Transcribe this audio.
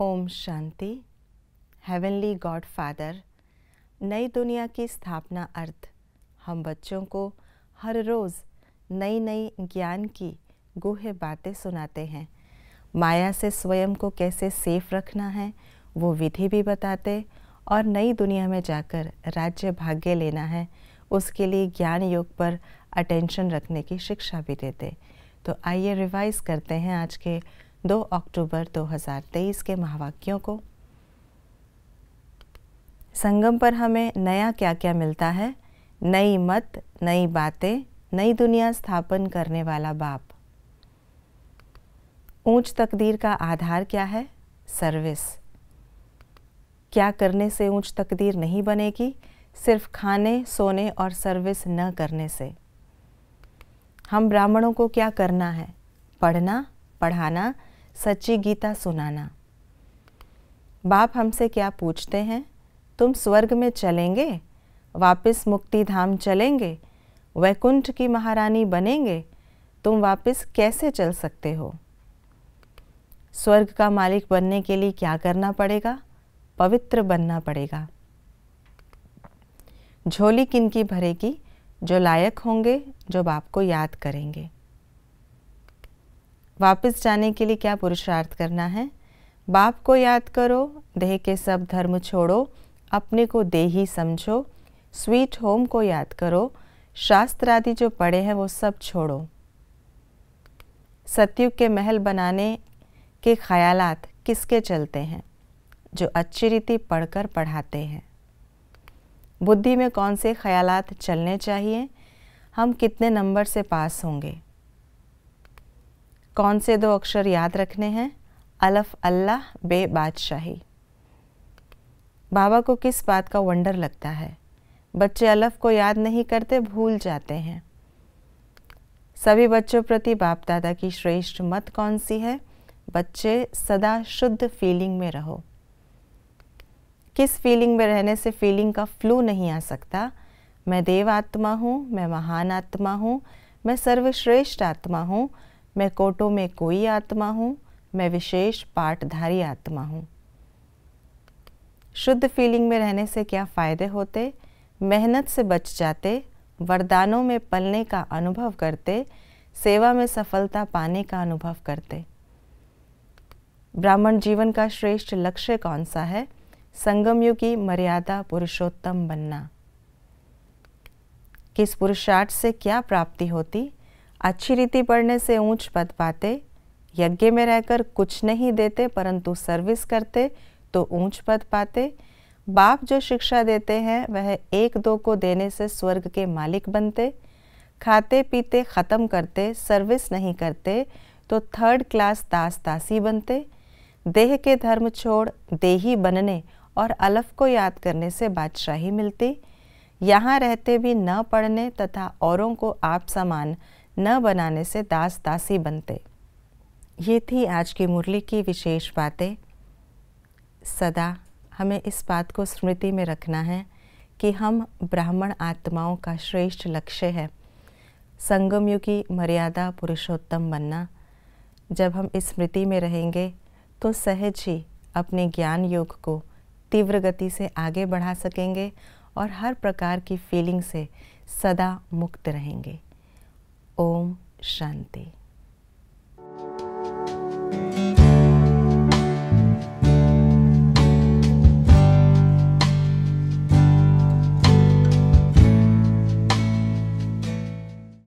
ओम शांति heavenly God Father नई दुनिया की स्थापना अर्थ हम बच्चों को हर रोज़ नई नई ज्ञान की गुहे बातें सुनाते हैं माया से स्वयं को कैसे सेफ रखना है वो विधि भी बताते और नई दुनिया में जाकर राज्य भाग्य लेना है उसके लिए ज्ञान योग पर अटेंशन रखने की शिक्षा भी देते तो आइए रिवाइज करते हैं आज के 2 अक्टूबर 2023 के महावाक्यों को संगम पर हमें नया क्या क्या मिलता है नई मत नई बातें नई दुनिया स्थापन करने वाला बाप ऊंच तकदीर का आधार क्या है सर्विस क्या करने से ऊंच तकदीर नहीं बनेगी सिर्फ खाने सोने और सर्विस न करने से हम ब्राह्मणों को क्या करना है पढ़ना पढ़ाना सच्ची गीता सुनाना बाप हमसे क्या पूछते हैं तुम स्वर्ग में चलेंगे वापस मुक्ति धाम चलेंगे वैकुंठ की महारानी बनेंगे तुम वापस कैसे चल सकते हो स्वर्ग का मालिक बनने के लिए क्या करना पड़ेगा पवित्र बनना पड़ेगा झोली किनकी भरेगी जो लायक होंगे जो बाप को याद करेंगे वापस जाने के लिए क्या पुरुषार्थ करना है बाप को याद करो देह के सब धर्म छोड़ो अपने को देही समझो स्वीट होम को याद करो शास्त्र आदि जो पढ़े हैं वो सब छोड़ो सत्युग के महल बनाने के ख्यालात किसके चलते हैं जो अच्छी रीति पढ़कर पढ़ाते हैं बुद्धि में कौन से ख्यालात चलने चाहिए हम कितने नंबर से पास होंगे कौन से दो अक्षर याद रखने हैं अलफ अल्लाह बे बादशाही बाबा को किस बात का वंडर लगता है बच्चे अलफ को याद नहीं करते भूल जाते हैं सभी बच्चों प्रति बाप दादा की श्रेष्ठ मत कौन सी है बच्चे सदा शुद्ध फीलिंग में रहो किस फीलिंग में रहने से फीलिंग का फ्लू नहीं आ सकता मैं देव आत्मा हूँ मैं महान आत्मा हूँ मैं सर्वश्रेष्ठ आत्मा हूँ मैं कोटों में कोई आत्मा हूँ मैं विशेष पाठधारी आत्मा हूँ शुद्ध फीलिंग में रहने से क्या फ़ायदे होते मेहनत से बच जाते वरदानों में पलने का अनुभव करते सेवा में सफलता पाने का अनुभव करते ब्राह्मण जीवन का श्रेष्ठ लक्ष्य कौन सा है संगम की मर्यादा पुरुषोत्तम बनना किस पुरुषार्थ से क्या प्राप्ति होती अच्छी रीति पढ़ने से ऊंच पद पाते यज्ञ में रहकर कुछ नहीं देते परंतु सर्विस करते तो ऊंच पद पाते बाप जो शिक्षा देते हैं वह एक दो को देने से स्वर्ग के मालिक बनते खाते पीते ख़त्म करते सर्विस नहीं करते तो थर्ड क्लास दास दासी बनते देह के धर्म छोड़ देही बनने और अलफ को याद करने से बादशाही मिलती यहाँ रहते भी न पढ़ने तथा औरों को आप समान न बनाने से दास दासी बनते ये थी आज की मुरली की विशेष बातें सदा हमें इस बात को स्मृति में रखना है कि हम ब्राह्मण आत्माओं का श्रेष्ठ लक्ष्य है संगमयुगी मर्यादा पुरुषोत्तम बनना जब हम इस स्मृति में रहेंगे तो सहज ही अपने ज्ञान योग को तीव्र गति से आगे बढ़ा सकेंगे और हर प्रकार की फीलिंग से सदा मुक्त रहेंगे ओम शांति